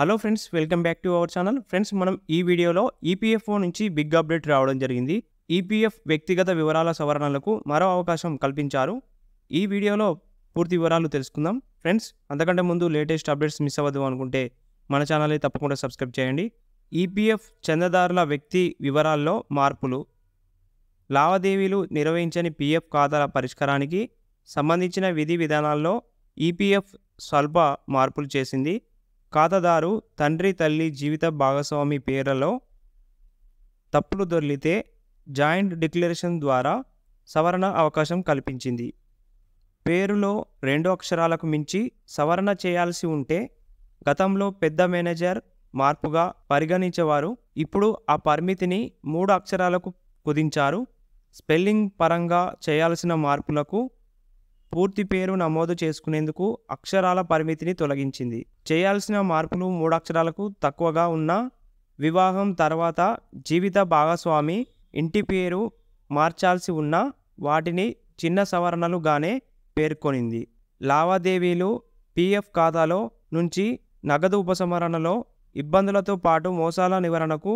hello friends welcome back to our channel friends మనం ఈ వీడియోలో ఈపీఎఫ్ఓ e నుంచి బిగ్ అప్డేట్ రావడం జరిగింది ఈపీఎఫ్ e వ్యక్తిగత వివరాల సవరణలకు మరో అవకాశం కల్పించారు ఈ వీడియోలో పూర్తి వివరాలు తెలుసుకుందాం ఫ్రెండ్స్ అంతకంటే ముందు లేటెస్ట్ అప్డేట్స్ మిస్ అవ్వదు అనుకుంటే మన ఛానల్ని తప్పకుండా సబ్స్క్రైబ్ చేయండి ఈపీఎఫ్ e చందదారుల వ్యక్తి వివరాల్లో మార్పులు లావాదేవీలు నిర్వహించని పీఎఫ్ ఖాతాల పరిష్కారానికి సంబంధించిన విధి విధానాల్లో ఈపీఎఫ్ స్వల్ప మార్పులు చేసింది ఖాతాదారు తండ్రి తల్లి జీవిత భాగస్వామి పేర్లలో తప్పులు దొర్లితే జాయింట్ డిక్లరేషన్ ద్వారా సవరణ అవకాశం కల్పించింది పేరులో రెండు అక్షరాలకు మించి సవరణ చేయాల్సి ఉంటే గతంలో పెద్ద మేనేజర్ మార్పుగా పరిగణించేవారు ఇప్పుడు ఆ పరిమితిని మూడు అక్షరాలకు కుదించారు స్పెల్లింగ్ పరంగా చేయాల్సిన మార్పులకు పూర్తి పేరు నమోదు చేసుకునేందుకు అక్షరాల పరిమితిని తొలగించింది చేయాల్సిన మార్పులు మూడక్షరాలకు తక్కువగా ఉన్న వివాహం తర్వాత జీవిత భాగస్వామి ఇంటి పేరు మార్చాల్సి ఉన్న వాటిని చిన్న సవరణలుగానే పేర్కొనింది లావాదేవీలు పీఎఫ్ ఖాతాలో నుంచి నగదు ఉపసంహరణలో ఇబ్బందులతో పాటు మోసాల నివారణకు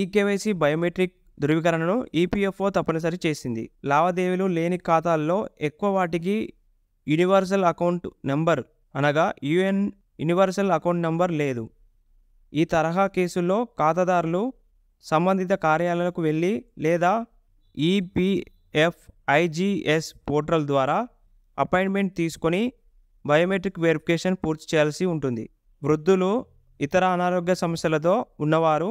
ఈకేవైసీ బయోమెట్రిక్ ధృవీకరణను ఈపీఎఫ్ఓ తప్పనిసరి చేసింది లావాదేవీలు లేని ఖాతాల్లో ఎక్కువ వాటికి యూనివర్సల్ అకౌంట్ నెంబర్ అనగా యుఎన్ యూనివర్సల్ అకౌంట్ నెంబర్ లేదు ఈ తరహా కేసుల్లో ఖాతాదారులు సంబంధిత కార్యాలయాలకు వెళ్ళి లేదా ఈపీఎఫ్ ఐజీఎస్ పోర్టల్ ద్వారా అపాయింట్మెంట్ తీసుకొని బయోమెట్రిక్ వెరిఫికేషన్ పూర్తి చేయాల్సి ఉంటుంది వృద్ధులు ఇతర అనారోగ్య సమస్యలతో ఉన్నవారు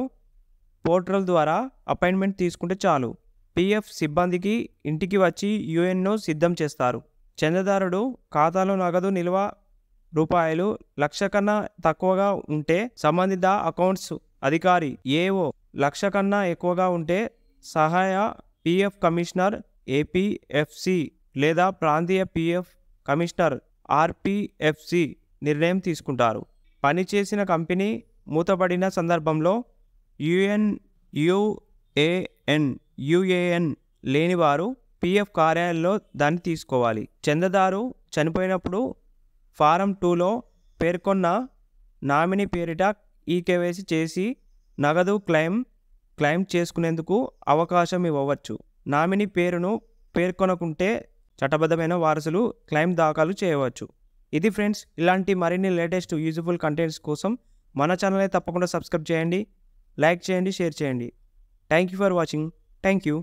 పోర్టల్ ద్వారా అపాయింట్మెంట్ తీసుకుంటే చాలు పిఎఫ్ సిబ్బందికి ఇంటికి వచ్చి యూఎన్ను సిద్ధం చేస్తారు చందదారుడు ఖాతాలో నగదు నిల్వ రూపాయలు లక్ష కన్నా తక్కువగా ఉంటే సంబంధిత అకౌంట్స్ అధికారి ఏఓ లక్ష కన్నా ఎక్కువగా ఉంటే సహాయ పిఎఫ్ కమిషనర్ ఏపీఎఫ్సి లేదా ప్రాంతీయ పిఎఫ్ కమిషనర్ ఆర్పిఎఫ్సి నిర్ణయం తీసుకుంటారు పనిచేసిన కంపెనీ మూతపడిన సందర్భంలో యుఎన్ యుఏఎన్ యుఏఎన్ లేనివారు పీఎఫ్ కార్యాలయంలో దాన్ని తీసుకోవాలి చందదారు చనిపోయినప్పుడు ఫారం టూలో పేర్కొన్న నామినీ పేరిట ఈకేవైసీ చేసి నగదు క్లెయిమ్ క్లెయిమ్ చేసుకునేందుకు అవకాశం ఇవ్వవచ్చు నామినీ పేరును పేర్కొనకుంటే చట్టబద్ధమైన వారసులు క్లెయిమ్ దాఖలు చేయవచ్చు ఇది ఫ్రెండ్స్ ఇలాంటి మరిన్ని లేటెస్ట్ యూజ్ఫుల్ కంటెంట్స్ కోసం మన ఛానల్ని తప్పకుండా సబ్స్క్రైబ్ చేయండి లైక్ చేయండి షేర్ చేయండి thank you for watching thank you